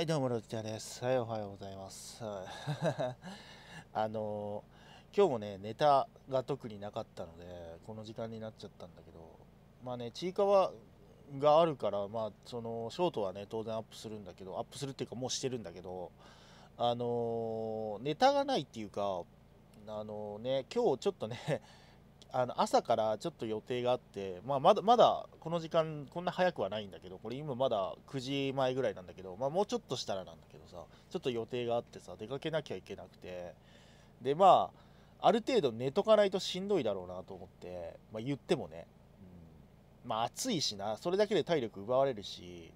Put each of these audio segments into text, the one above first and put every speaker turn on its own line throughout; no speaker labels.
はいどうもロッチャーですはいおはようございます あの今日もねネタが特になかったのでこの時間になっちゃったんだけどまあねちいかわがあるからまあそのショートはね当然アップするんだけどアップするっていうかもうしてるんだけどあのネタがないっていうかあのね今日ちょっとねあの朝からちょっと予定があって、まあ、まだまだこの時間こんな早くはないんだけどこれ今まだ9時前ぐらいなんだけど、まあ、もうちょっとしたらなんだけどさちょっと予定があってさ出かけなきゃいけなくてでまあある程度寝とかないとしんどいだろうなと思って、まあ、言ってもね、うん、まあ暑いしなそれだけで体力奪われるし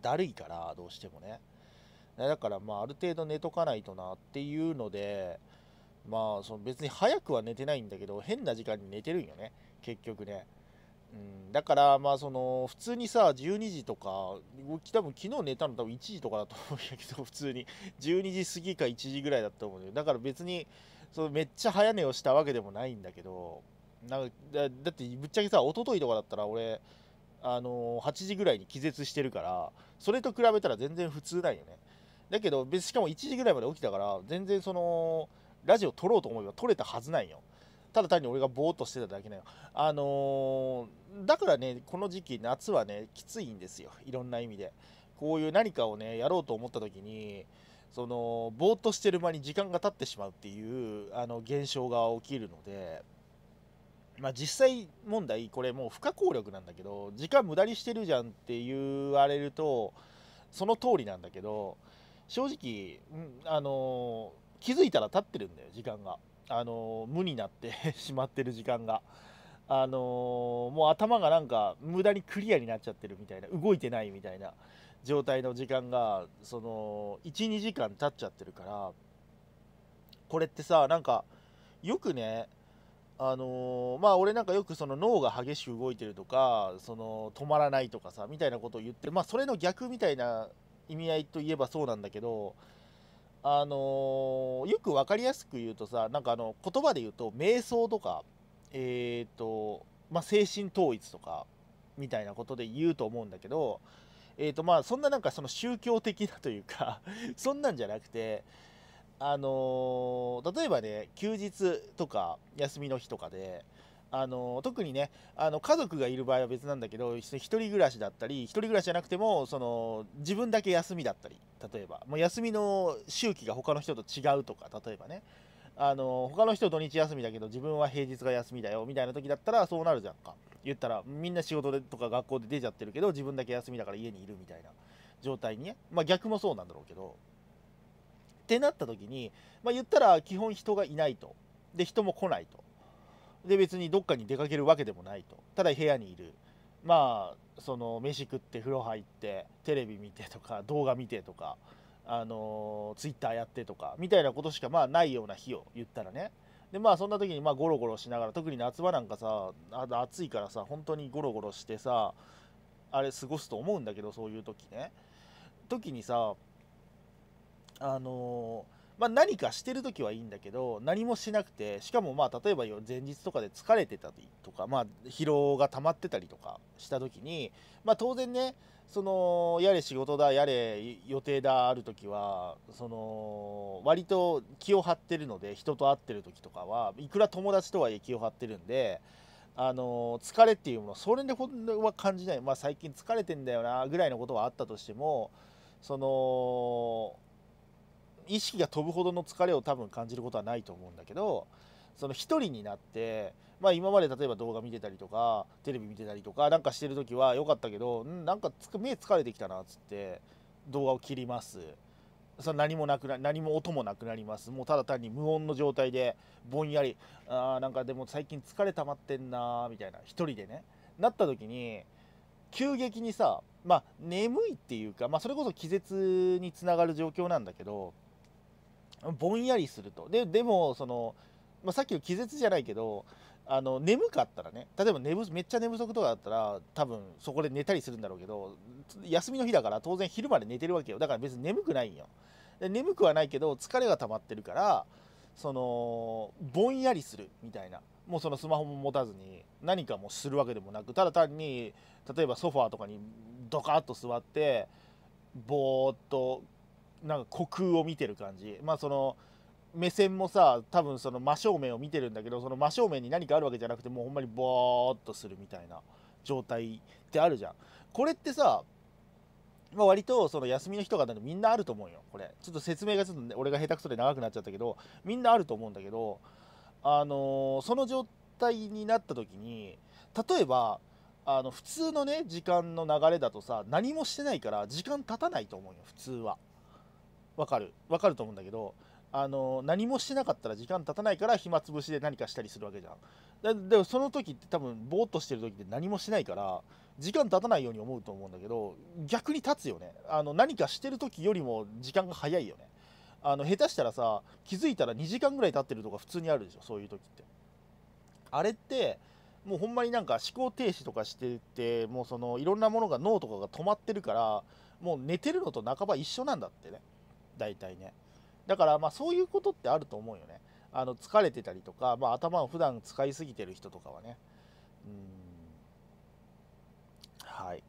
だるいからどうしてもねだからまあある程度寝とかないとなっていうのでまあその別に早くは寝てないんだけど変な時間に寝てるんよね結局ね、うん、だからまあその普通にさ12時とか多分昨日寝たの多分1時とかだと思うんやけど 普通に12時過ぎか1時ぐらいだと思うんだだから別にそのめっちゃ早寝をしたわけでもないんだけどなんかだってぶっちゃけさ一昨日とかだったら俺あの8時ぐらいに気絶してるからそれと比べたら全然普通なんよねだけど別しかも1時ぐらいまで起きたから全然そのラジオ撮ろうと思えば撮れたはずなんよ。ただ単に俺がぼーっとしてただけなのあのー、だからね、この時期、夏はね、きついんですよ。いろんな意味で。こういう何かをね、やろうと思った時に、その、ぼーっとしてる間に時間が経ってしまうっていう、あの、現象が起きるので、まあ、実際問題、これもう不可抗力なんだけど、時間無駄にしてるじゃんって言われると、その通りなんだけど、正直、あのー気づいたら経ってるんだよ時間があの無になって しまってる時間があのもう頭がなんか無駄にクリアになっちゃってるみたいな動いてないみたいな状態の時間がその12時間経っちゃってるからこれってさなんかよくねあのー、まあ俺なんかよくその脳が激しく動いてるとかその止まらないとかさみたいなことを言ってまあそれの逆みたいな意味合いといえばそうなんだけどあのー、よく分かりやすく言うとさなんかあの言葉で言うと瞑想とか、えーとまあ、精神統一とかみたいなことで言うと思うんだけど、えーとまあ、そんななんかその宗教的なというか そんなんじゃなくて、あのー、例えばね休日とか休みの日とかであの特にねあの家族がいる場合は別なんだけど1人暮らしだったり1人暮らしじゃなくてもその自分だけ休みだったり例えばもう休みの周期が他の人と違うとか例えばねあの他の人土日休みだけど自分は平日が休みだよみたいな時だったらそうなるじゃんか言ったらみんな仕事でとか学校で出ちゃってるけど自分だけ休みだから家にいるみたいな状態にねまあ逆もそうなんだろうけどってなった時にまあ言ったら基本人がいないとで人も来ないとで別にどっかに出かけるわけでもないとただ部屋にいるまあその飯食って風呂入ってテレビ見てとか動画見てとかあのツイッターやってとかみたいなことしかまあないような日を言ったらねでまあそんな時にまあゴロゴロしながら特に夏場なんかさ暑いからさ本当にゴロゴロしてさあれ過ごすと思うんだけどそういう時ね時にさあのーまあ、何かしてる時はいいんだけど何もしなくてしかもまあ例えば前日とかで疲れてたりとか、まあ、疲労が溜まってたりとかした時に、まあ、当然ねそのやれ仕事だやれ予定だある時はその割と気を張ってるので人と会ってる時とかはいくら友達とはいえ気を張ってるんで。あの疲れっていうものそれでほんは感じない、まあ、最近疲れてんだよなぐらいのことはあったとしてもその意識が飛ぶほどの疲れを多分感じることはないと思うんだけどその1人になって、まあ、今まで例えば動画見てたりとかテレビ見てたりとかなんかしてる時は良かったけどんなんか目疲れてきたなっつって動画を切りますその何もなくな何も音もなくなりますもうただ単に無音の状態でぼんやりあーなんかでも最近疲れ溜まってんなみたいな1人でねなった時に急激にさまあ、眠いっていうか、まあ、それこそ気絶につながる状況なんだけどぼんやりするとででもその、まあ、さっきの気絶じゃないけどあの眠かったらね例えば寝めっちゃ寝不足とかだったら多分そこで寝たりするんだろうけど休みの日だから当然昼まで寝てるわけよだから別に眠くないんよで眠くはないけど疲れが溜まってるからそのぼんやりするみたいなもうそのスマホも持たずに何かもするわけでもなくただ単に例えばソファーとかにドカッと座ってぼーっとなんか虚空を見てる感じまあその目線もさ多分その真正面を見てるんだけどその真正面に何かあるわけじゃなくてもうほんまにボーっとするみたいな状態ってあるじゃんこれってさ、まあ、割とその休みの日とかだとみんなあると思うよこれちょっと説明がちょっと、ね、俺が下手くそで長くなっちゃったけどみんなあると思うんだけどあのー、その状態になった時に例えばあの普通のね時間の流れだとさ何もしてないから時間経たないと思うよ普通は。分かる分かると思うんだけどあの何もしてなかったら時間経たないから暇つぶしで何かしたりするわけじゃんでもその時って多分ぼーっとしてる時って何もしないから時間経たないように思うと思うんだけど逆に立つよねあの何かしてる時よりも時間が早いよねあの下手したらさ気づいたら2時間ぐらい経ってるとか普通にあるでしょそういう時ってあれってもうほんまになんか思考停止とかしててもうそのいろんなものが脳とかが止まってるからもう寝てるのと半ば一緒なんだってね大体ねだからまあそういうことってあると思うよねあの疲れてたりとか、まあ、頭を普段使いすぎてる人とかはねうんはい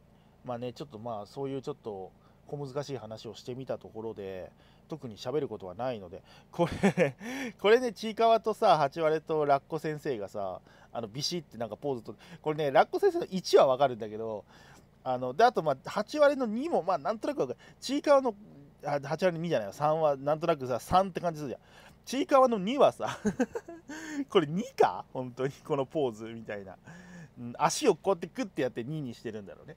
まあねちょっとまあそういうちょっと小難しい話をしてみたところで特に喋ることはないのでこれ これねちいかわとさ八割とラッコ先生がさあのビシってなんかポーズとこれねラッコ先生の1はわかるんだけどあのであとまあ8割の2もまあなんとなく分かるちいかわの8割2じゃないよ3はなんとなくさ3って感じするじゃんちいかわの2はさ これ2か本当にこのポーズみたいな、うん、足をこうやってクッてやって2にしてるんだろうね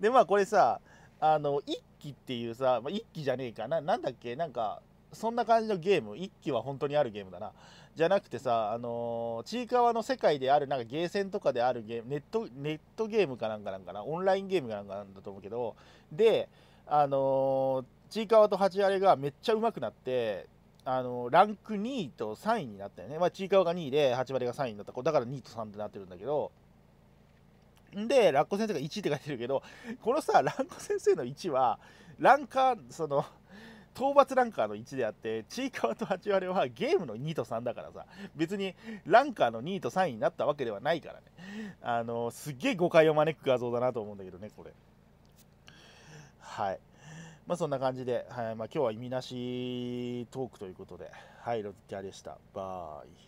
でまあこれさあの1期っていうさ、まあ、1期じゃねえかななんだっけなんかそんな感じのゲーム1期は本当にあるゲームだなじゃなくてさあのちいかわの世界であるなんかゲーセンとかであるゲームネットネットゲームかなんかなんかなオンラインゲームかなんかなんだと思うけどであのーちいかわとハチアレがめっちゃうまくなってあのランク2位と3位になったよね、まあ、ちいかわが2位でハチアレが3位になっただから2位と3ってなってるんだけどでラッコ先生が1位って書いてるけどこのさランコ先生の1はランカーその討伐ランカーの1であってちいかわと8割はゲームの2と3だからさ別にランカーの2位と3位になったわけではないからねあのすっげえ誤解を招く画像だなと思うんだけどねこれはいまあ、そんな感じで、はいまあ、今日は意味なしトークということで、はい、ロッキャでした。バイ。